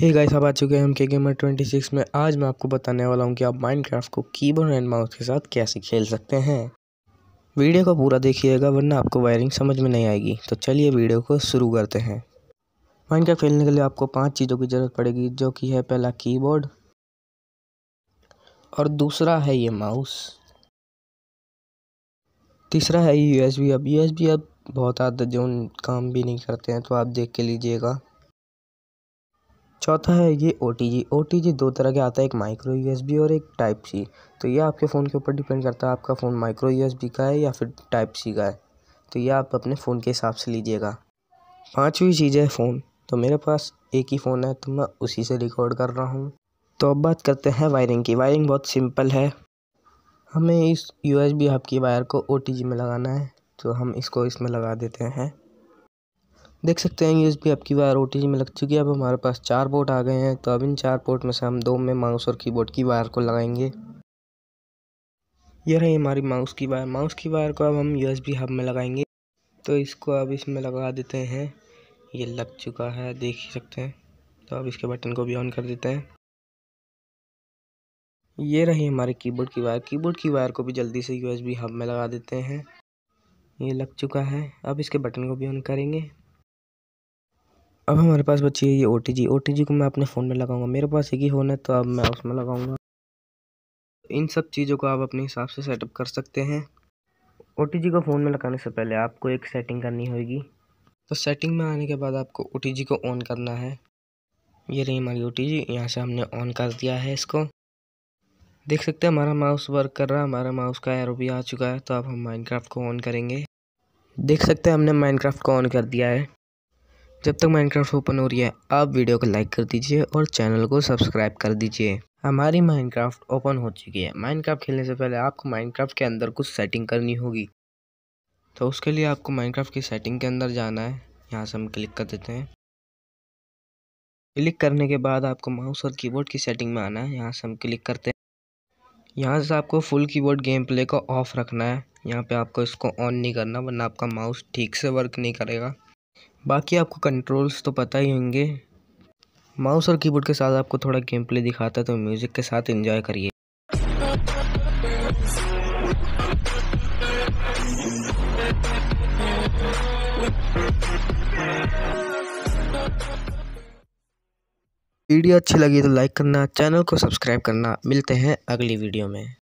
hey guys आप आ चुके हैं हम के गेमर ट्वेंटी सिक्स में आज मैं आपको बताने वाला हूं कि आप माइनक्राफ्ट को कीबोर्ड एंड माउस के साथ कैसे खेल सकते हैं वीडियो को पूरा देखिएगा वरना आपको वायरिंग समझ में नहीं आएगी तो चलिए वीडियो को शुरू करते हैं माइनक्राफ्ट खेलने के लिए आपको पाँच चीज़ों की ज़रूरत पड़ेगी जो कि है पहला कीबोर्ड और दूसरा है ये माउस तीसरा है यू एस बी अब यू एस बी अब बहुत आदत जो काम भी नहीं करते हैं तो आप देख के लीजिएगा चौथा है ये O T G O T G दो तरह के आता है एक माइक्रो यू एस बी और एक टाइप सी तो ये आपके फ़ोन के ऊपर डिपेंड करता है आपका phone micro U S B का है या फिर टाइप सी का है तो ये आप अपने फ़ोन के हिसाब से लीजिएगा पाँचवीं चीज़ है फ़ोन तो मेरे पास एक ही फ़ोन है तो मैं उसी से रिकॉर्ड कर रहा हूँ तो अब बात करते हैं वायरिंग की वायरिंग बहुत सिंपल है हमें इस यू एस बी आपकी की वायर को ओ टी जी में लगाना है तो हम इसको इसमें लगा देते हैं देख सकते हैं यूएसबी आपकी वायर ओ में लग चुकी है अब हमारे पास चार बोर्ड आ गए हैं तो अब इन चार बोर्ड में से हम दो में माउस और कीबोर्ड की वायर को लगाएंगे यह रही हमारी माउस की वायर माउस की वायर को अब हम यूएसबी हब में लगाएंगे तो इसको अब इसमें लगा देते हैं ये लग चुका है देख ही सकते हैं तो अब इसके बटन को भी ऑन कर देते हैं ये रही हमारे कीबोर्ड की वायर कीबोर्ड की वायर को भी जल्दी से यूएसबी हब में लगा देते हैं ये लग चुका है अब इसके बटन को भी ऑन करेंगे अब हमारे पास बची है ये O T G O T G को मैं अपने फ़ोन में लगाऊंगा मेरे पास एक ही फ़ोन है तो अब मैं उसमें लगाऊंगा इन सब चीज़ों को आप अपने हिसाब से सेटअप कर सकते हैं ओ टी जी को फ़ोन में लगाने से पहले आपको एक सेटिंग करनी होगी तो सेटिंग में आने के बाद आपको ओ टी जी को ऑन करना है ये रही हमारी ओ टी जी यहाँ से हमने ऑन कर दिया है इसको देख सकते हैं हमारा माउस वर्क कर रहा है हमारा माउस का एरो भी आ चुका है तो अब हम माइनक्राफ्ट को ऑन करेंगे देख सकते हैं हमने माइनक्राफ्ट को ऑन कर दिया है जब तक माइनक्राफ्ट ओपन हो रही है आप वीडियो को लाइक कर दीजिए और चैनल को सब्सक्राइब कर दीजिए हमारी माइनक्राफ्ट ओपन हो चुकी है माइनक्राफ्ट खेलने से पहले आपको माइनक्राफ्ट के अंदर कुछ सेटिंग करनी होगी तो उसके लिए आपको माइनक्राफ्ट की सेटिंग के अंदर जाना है यहाँ से हम क्लिक कर देते हैं क्लिक करने के बाद आपको माउस और कीबोर्ड की सेटिंग में आना है यहाँ से हम क्लिक करते हैं यहाँ से आपको फुल कीबोर्ड गेम प्ले को ऑफ़ रखना है यहाँ पे आपको इसको ऑन नहीं करना वरना आपका माउस ठीक से वर्क नहीं करेगा बाकी आपको कंट्रोल्स तो पता ही होंगे माउस और कीबोर्ड के साथ आपको थोड़ा गेम प्ले दिखाता है तो म्यूज़िक के साथ एंजॉय करिए वीडियो अच्छी लगी तो लाइक करना चैनल को सब्सक्राइब करना मिलते हैं अगली वीडियो में